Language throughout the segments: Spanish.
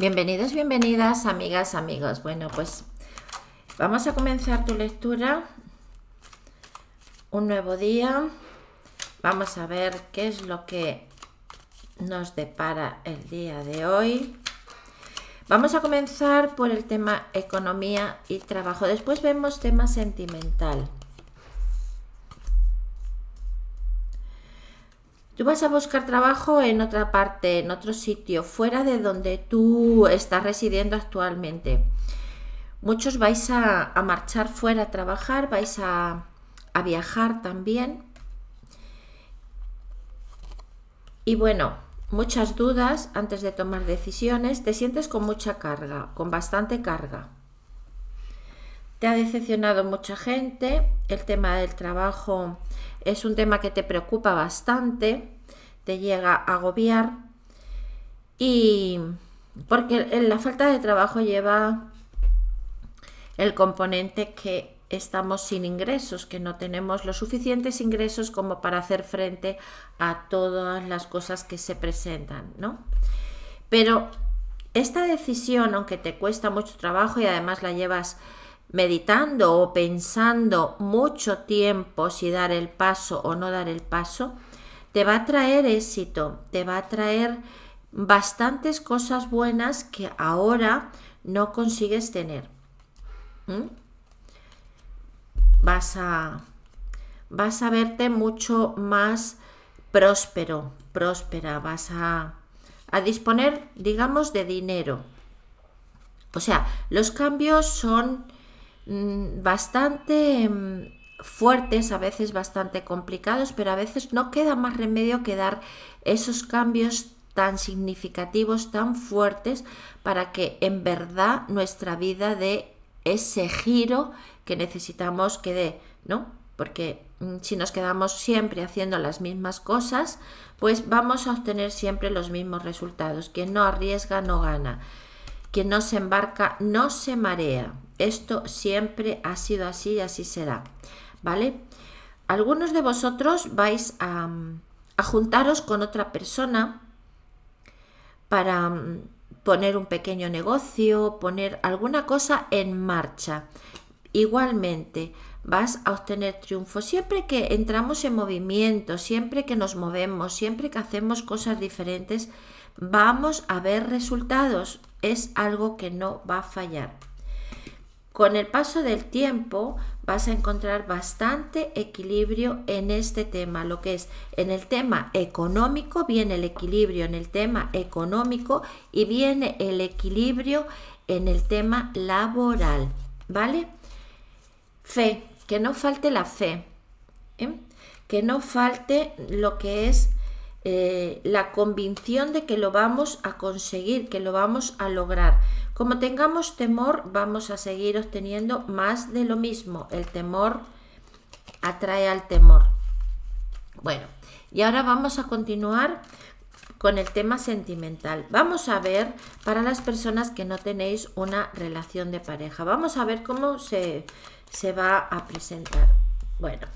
Bienvenidos, bienvenidas, amigas, amigos. Bueno, pues vamos a comenzar tu lectura. Un nuevo día. Vamos a ver qué es lo que nos depara el día de hoy. Vamos a comenzar por el tema economía y trabajo. Después vemos tema sentimental. tú vas a buscar trabajo en otra parte, en otro sitio, fuera de donde tú estás residiendo actualmente. Muchos vais a, marchar fuera a trabajar, vais a viajar también. Y bueno, muchas dudas antes de tomar decisiones, te sientes con mucha carga, con bastante carga te ha decepcionado mucha gente, el tema del trabajo es un tema que te preocupa bastante, te llega a agobiar y porque la falta de trabajo lleva el componente que estamos sin ingresos, que no tenemos los suficientes ingresos como para hacer frente a todas las cosas que se presentan, ¿no? Pero esta decisión, aunque te cuesta mucho trabajo y además la llevas meditando o pensando mucho tiempo si dar el paso o no dar el paso, te va a traer éxito, te va a traer bastantes cosas buenas que ahora no consigues tener. Vas, a, vas a verte mucho más próspero, próspera, vas a, a disponer, digamos, de dinero. O sea, los cambios son Mm, bastante mm, fuertes, a veces bastante complicados, pero a veces no queda más remedio que dar esos cambios tan significativos, tan fuertes, para que en verdad nuestra vida dé ese giro que necesitamos que dé, ¿no? Porque mm, si nos quedamos siempre haciendo las mismas cosas, pues vamos a obtener siempre los mismos resultados. Quien no arriesga no gana. Quien no se embarca no se marea. Esto siempre ha sido así y así será. ¿Vale? Algunos de vosotros vais a, juntaros con otra persona para mm, poner un pequeño negocio, poner alguna cosa en marcha. Igualmente, vas a obtener triunfo siempre que entramos en movimiento, siempre que nos movemos, siempre que hacemos cosas diferentes, vamos a ver resultados. Es algo que no va a fallar. Con el paso del tiempo vas a encontrar bastante equilibrio en este tema, lo que es en el tema económico viene el equilibrio en el tema económico y viene el equilibrio en el tema laboral, ¿vale? Fe, que no falte la fe, ¿eh? que no falte lo que es eh, la convicción de que lo vamos a conseguir, que lo vamos a lograr. Como tengamos temor, vamos a seguir obteniendo más de lo mismo. El temor atrae al temor. Bueno, y ahora vamos a continuar con el tema sentimental. Vamos a ver para las personas que no tenéis una relación de pareja. Vamos a ver cómo se, se va a presentar. Bueno,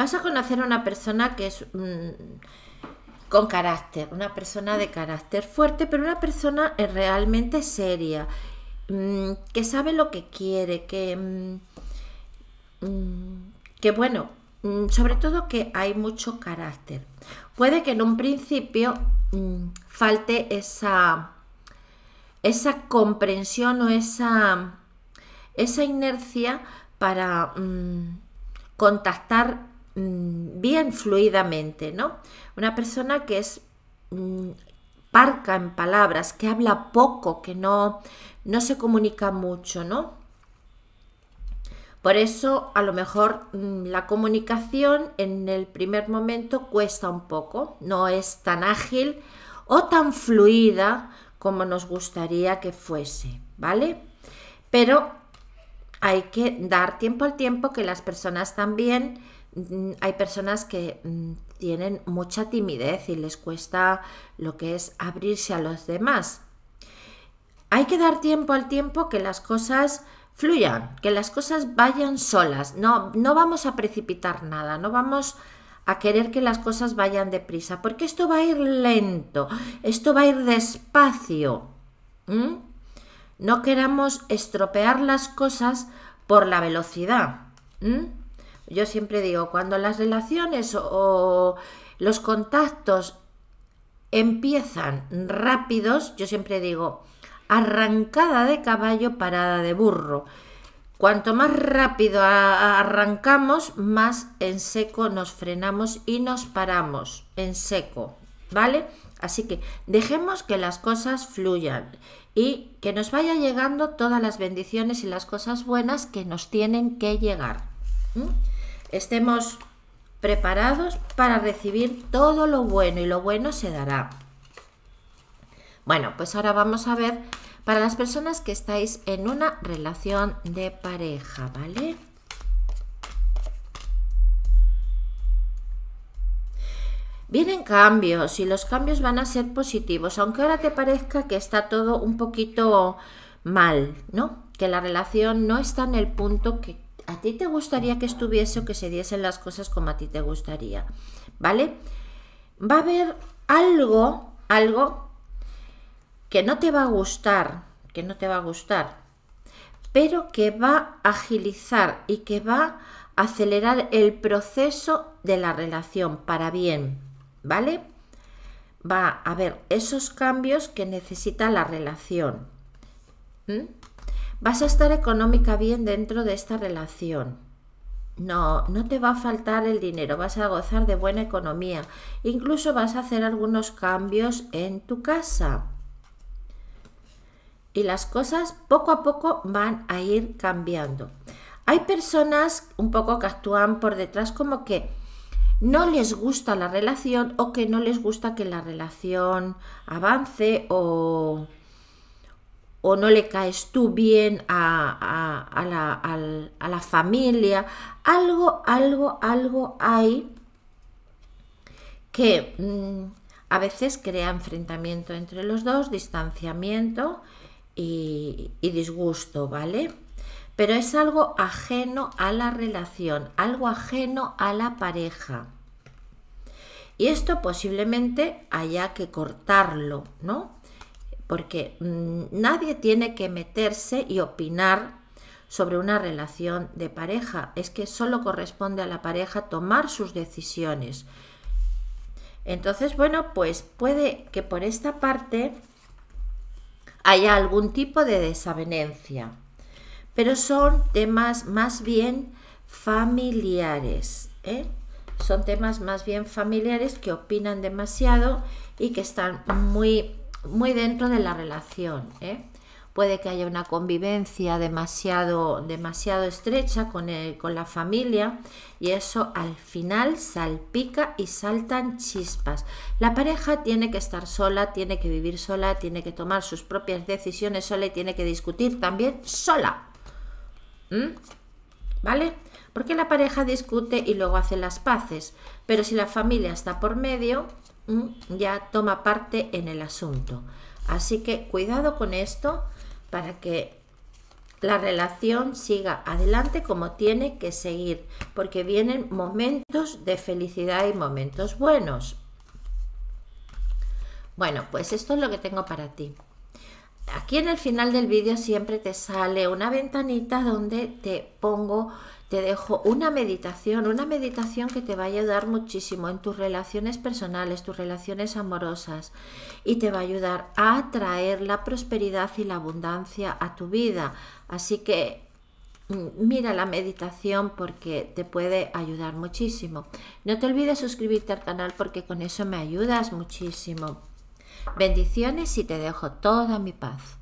vas a conocer a una persona que es mm, con carácter, una persona de carácter fuerte, pero una persona eh, realmente seria, mm, que sabe lo que quiere, que, mm, que bueno, sobre todo que hay mucho carácter. Puede que en un principio falte esa, esa comprensión o esa, esa inercia para contactar Mm, bien fluidamente, ¿no? Una persona que es mm, parca en palabras, que habla poco, que no, no se comunica mucho, ¿no? Por eso a lo mejor mm, la comunicación en el primer momento cuesta un poco, no es tan ágil o tan fluida como nos gustaría que fuese, ¿vale? Pero hay que dar tiempo al tiempo que las personas también Mm, hay personas que mm, tienen mucha timidez y les cuesta lo que es abrirse a los demás. Hay que dar tiempo al tiempo que las cosas fluyan, que las cosas vayan solas. No, no vamos a precipitar nada, no vamos a querer que las cosas vayan deprisa, porque esto va a ir lento, esto va a ir despacio. No queramos estropear las cosas por la velocidad. Yo siempre digo, cuando las relaciones o los contactos empiezan rápidos, yo siempre digo, arrancada de caballo, parada de burro. Cuanto más rápido arrancamos, más en seco nos frenamos y nos paramos en seco, ¿vale? Así que dejemos que las cosas fluyan y que nos vaya llegando todas las bendiciones y las cosas buenas que nos tienen que llegar estemos preparados para recibir todo lo bueno y lo bueno se dará. Bueno, pues ahora vamos a ver para las personas que estáis en una relación de pareja, ¿vale? Vienen cambios y los cambios van a ser positivos, aunque ahora te parezca que está todo un poquito mal, ¿no? Que la relación no está en el punto que a ti te gustaría que estuviese o que se diesen las cosas como a ti te gustaría, ¿vale? Va a haber algo, algo que no te va a gustar, que no te va a gustar, pero que va a agilizar y que va a acelerar el proceso de la relación para bien, ¿vale? Va a haber esos cambios que necesita la relación. Vas a estar económica bien dentro de esta relación. No, no te va a faltar el dinero, vas a gozar de buena economía. Incluso vas a hacer algunos cambios en tu casa. Y las cosas poco a poco van a ir cambiando. Hay personas un poco que actúan por detrás como que no les gusta la relación o que no les gusta que la relación avance o o no le caes tú bien a, la, familia, algo, algo, algo hay que mm, a veces crea enfrentamiento entre los dos, distanciamiento y disgusto, ¿vale? Pero es algo ajeno a la relación, algo ajeno a la pareja. Y esto posiblemente haya que cortarlo, ¿no? porque mm, nadie tiene que meterse y opinar sobre una relación de pareja, es que solo corresponde a la pareja tomar sus decisiones. Entonces, bueno, pues puede que por esta parte haya algún tipo de desavenencia, pero son temas más bien familiares, ¿eh? son temas más bien familiares que opinan demasiado y que están muy muy dentro de la relación. ¿eh? Puede que haya una convivencia demasiado, demasiado estrecha con, la familia y eso al final salpica y saltan chispas. La pareja tiene que estar sola, tiene que vivir sola, tiene que tomar sus propias decisiones sola y tiene que discutir también sola. ¿Mm? ¿Vale? Porque la pareja discute y luego hace las paces, pero si la familia está por medio, Mm, ya toma parte en el asunto. Así que cuidado con esto para que la relación siga adelante como tiene que seguir, porque vienen momentos de felicidad y momentos buenos. Bueno, pues esto es lo que tengo para ti aquí en el final del vídeo siempre te sale una ventanita donde te pongo, te dejo una meditación, una meditación que te va a ayudar muchísimo en tus relaciones personales, tus relaciones amorosas y te va a ayudar a atraer la prosperidad y la abundancia a tu vida. Así que mm, mira la meditación porque te puede ayudar muchísimo. No te olvides suscribirte al canal porque con eso me ayudas muchísimo. Bendiciones y te dejo toda mi paz.